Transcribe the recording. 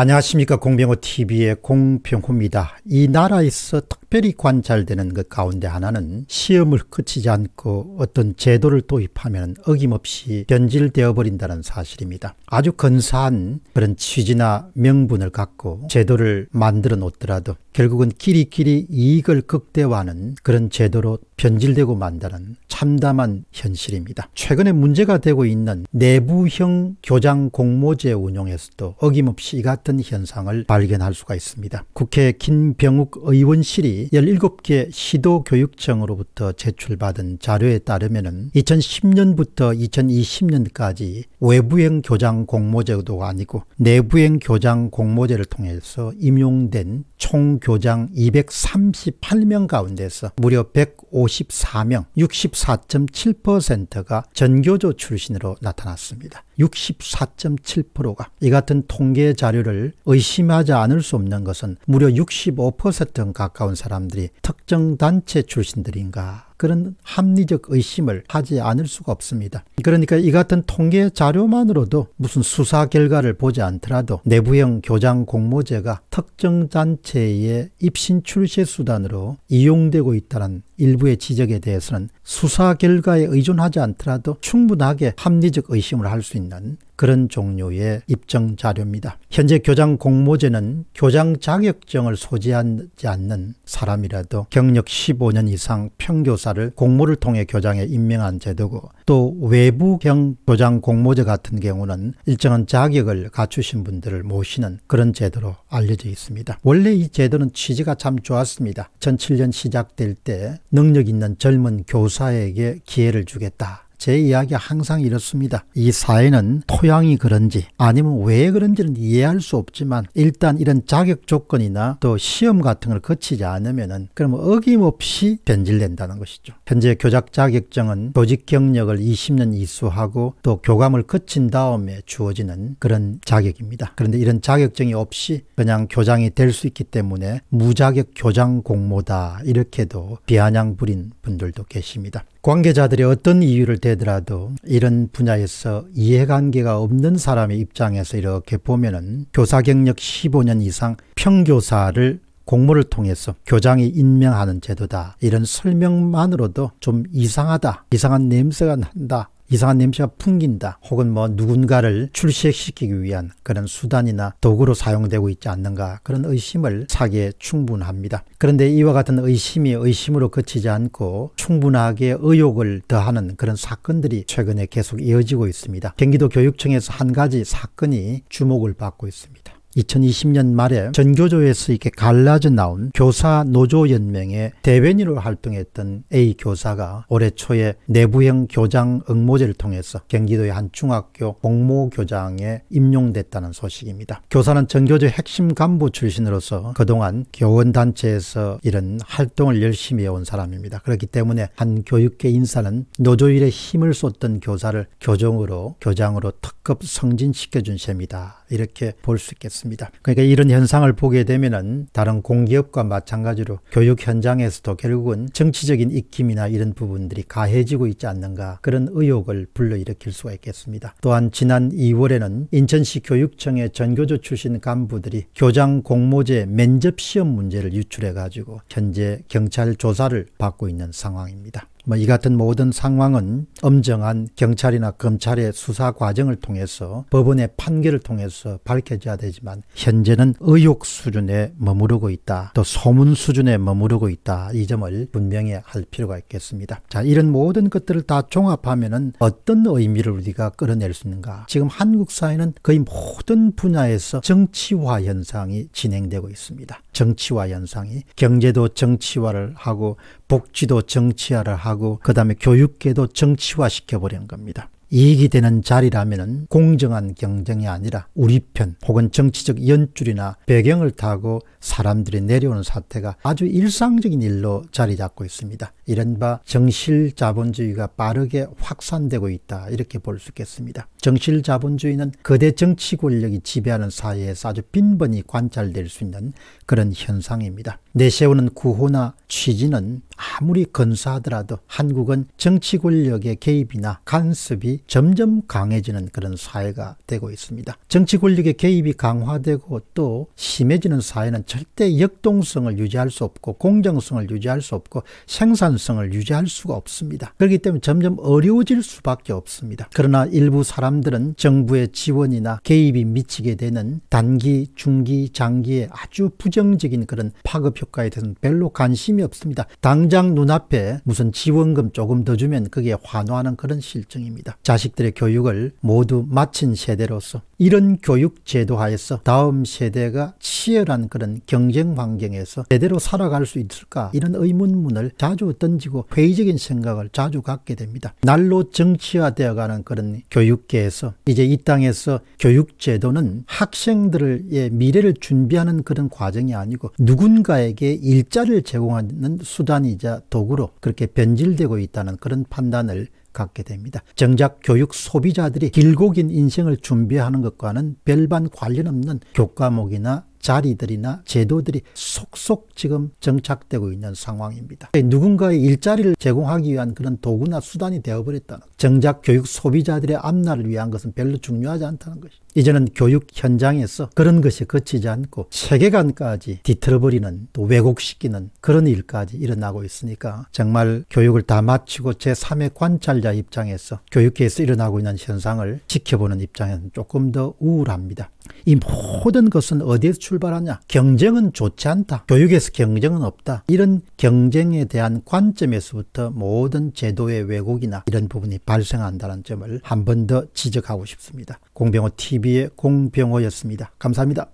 안녕하십니까 공병호 TV의 공병호입니다. 이 나라에서 특별히 관찰되는 것 가운데 하나는 시험을 거치지 않고 어떤 제도를 도입하면 어김없이 변질되어 버린다는 사실입니다. 아주 근사한 그런 취지나 명분을 갖고 제도를 만들어 놓더라도 결국은 끼리끼리 이익을 극대화하는 그런 제도로 변질되고 만다는 참담한 현실입니다. 최근에 문제가 되고 있는 내부형 교장 공모제 운영에서도 어김없이 이 같은 현상을 발견할 수가 있습니다. 국회 김병욱 의원실이 17개 시도교육청으로부터 제출받은 자료에 따르면 2010년부터 2020년까지 외부행 교장 공모제도가 아니고 내부행 교장 공모제를 통해서 임용된 총 교장 238명 가운데서 무려 154명 64.7%가 전교조 출신으로 나타났습니다. 64.7%가 이 같은 통계 자료를 의심하지 않을 수 없는 것은 무려 65% 가까운 사람 사람들이 특정 단체 출신들인가 그런 합리적 의심을 하지 않을 수가 없습니다. 그러니까 이 같은 통계 자료만으로도 무슨 수사 결과를 보지 않더라도 내부형 교장 공모제가 특정 단체의 입신 출세 수단으로 이용되고 있다는 일부의 지적에 대해서는 수사 결과에 의존하지 않더라도 충분하게 합리적 의심을 할 수 있는 그런 종류의 입증 자료입니다. 현재 교장 공모제는 교장 자격증을 소지하지 않는 사람이라도 경력 15년 이상 평교사를 공모를 통해 교장에 임명한 제도고 또외부경 교장 공모제 같은 경우는 일정한 자격을 갖추신 분들을 모시는 그런 제도로 알려져 있습니다. 원래 이 제도는 취지가 참 좋았습니다. 2007년 시작될 때 능력 있는 젊은 교사에게 기회를 주겠다. 제 이야기 항상 이렇습니다. 이 사회는 토양이 그런지 아니면 왜 그런지는 이해할 수 없지만 일단 이런 자격 조건이나 또 시험 같은 걸 거치지 않으면은 그럼 어김없이 변질된다는 것이죠. 현재 교작 자격증은 조직 경력을 20년 이수하고 또 교감을 거친 다음에 주어지는 그런 자격입니다. 그런데 이런 자격증이 없이 그냥 교장이 될 수 있기 때문에 무자격 교장 공모다 이렇게도 비아냥 부린 분들도 계십니다. 관계자들이 어떤 이유를 대더라도 이런 분야에서 이해관계가 없는 사람의 입장에서 이렇게 보면은 교사 경력 15년 이상 평교사를 공모를 통해서 교장이 임명하는 제도다. 이런 설명만으로도 좀 이상하다. 이상한 냄새가 난다. 이상한 냄새가 풍긴다 혹은 뭐 누군가를 출식시키기 위한 그런 수단이나 도구로 사용되고 있지 않는가 그런 의심을 사기에 충분합니다. 그런데 이와 같은 의심이 의심으로 그치지 않고 충분하게 의혹을 더하는 그런 사건들이 최근에 계속 이어지고 있습니다. 경기도 교육청에서 한 가지 사건이 주목을 받고 있습니다. 2020년 말에 전교조에서 이렇게 갈라져 나온 교사 노조연맹의 대변인으로 활동했던 A 교사가 올해 초에 내부형 교장 응모제를 통해서 경기도의 한 중학교 공모 교장에 임용됐다는 소식입니다. 교사는 전교조 핵심 간부 출신으로서 그동안 교원단체에서 이런 활동을 열심히 해온 사람입니다. 그렇기 때문에 한 교육계 인사는 노조일에 힘을 쏟던 교사를 교정으로 교장으로 특급 승진시켜준 셈이다. 이렇게 볼 수 있겠습니다. 있습니다. 그러니까 이런 현상을 보게 되면은 다른 공기업과 마찬가지로 교육 현장에서도 결국은 정치적인 익힘이나 이런 부분들이 가해지고 있지 않는가 그런 의혹을 불러일으킬 수가 있겠습니다. 또한 지난 2월에는 인천시 교육청의 전교조 출신 간부들이 교장 공모제 면접 시험 문제를 유출해 가지고 현재 경찰 조사를 받고 있는 상황입니다. 뭐이 같은 모든 상황은 엄정한 경찰이나 검찰의 수사 과정을 통해서 법원의 판결을 통해서 밝혀져야 되지만 현재는 의혹 수준에 머무르고 있다. 또 소문 수준에 머무르고 있다. 이 점을 분명히 할 필요가 있겠습니다. 자, 이런 모든 것들을 다종합하면 어떤 의미를 우리가 끌어낼 수 있는가? 지금 한국 사회는 거의 모든 분야에서 정치화 현상이 진행되고 있습니다. 정치화 현상이 경제도 정치화를 하고 복지도 정치화를 하고 그다음에 교육계도 정치화시켜 버린 겁니다. 이익이 되는 자리라면 공정한 경쟁이 아니라 우리 편 혹은 정치적 연줄이나 배경을 타고 사람들이 내려오는 사태가 아주 일상적인 일로 자리 잡고 있습니다. 이른바 정실 자본주의가 빠르게 확산되고 있다 이렇게 볼 수 있겠습니다. 정실 자본주의는 거대 정치 권력이 지배하는 사회에서 아주 빈번히 관찰될 수 있는 그런 현상입니다. 내세우는 구호나 취지는 아무리 건사하더라도 한국은 정치 권력의 개입이나 간섭이 점점 강해지는 그런 사회가 되고 있습니다. 정치 권력의 개입이 강화되고 또 심해지는 사회는 절대 역동성을 유지할 수 없고 공정성을 유지할 수 없고 생산성을 유지할 수가 없습니다. 그렇기 때문에 점점 어려워질 수밖에 없습니다. 그러나 일부 사람들은 정부의 지원이나 개입이 미치게 되는 단기, 중기, 장기에 아주 부정적인 그런 파급 효과에 대해서는 별로 관심이 없습니다. 당장 눈앞에 무슨 지원금 조금 더 주면 그게 환호하는 그런 실정입니다. 자식들의 교육을 모두 마친 세대로서 이런 교육 제도 하에서 다음 세대가 치열한 그런 경쟁 환경에서 제대로 살아갈 수 있을까 이런 의문문을 자주 던지고 회의적인 생각을 자주 갖게 됩니다. 날로 정치화되어가는 그런 교육계에서 이제 이 땅에서 교육 제도는 학생들의 미래를 준비하는 그런 과정이 아니고 누군가에게 일자를 제공하는 수단이자 도구로 그렇게 변질되고 있다는 그런 판단을 갖게 됩니다. 정작 교육 소비자들이 길고 긴 인생을 준비하는 것과는 별반 관련 없는 교과목이나 자리들이나 제도들이 속속 지금 정착되고 있는 상황입니다. 누군가의 일자리를 제공하기 위한 그런 도구나 수단이 되어버렸다는 정작 교육 소비자들의 앞날을 위한 것은 별로 중요하지 않다는 것이 이제는 교육 현장에서 그런 것이 거치지 않고 세계관까지 뒤틀어버리는 또 왜곡시키는 그런 일까지 일어나고 있으니까 정말 교육을 다 마치고 제3의 관찰자 입장에서 교육계에서 일어나고 있는 현상을 지켜보는 입장에는 조금 더 우울합니다. 이 모든 것은 어디에서 출발하냐? 경쟁은 좋지 않다. 교육에서 경쟁은 없다. 이런 경쟁에 대한 관점에서부터 모든 제도의 왜곡이나 이런 부분이 발생한다는 점을 한 번 더 지적하고 싶습니다. 공병호 TV의 공병호였습니다. 감사합니다.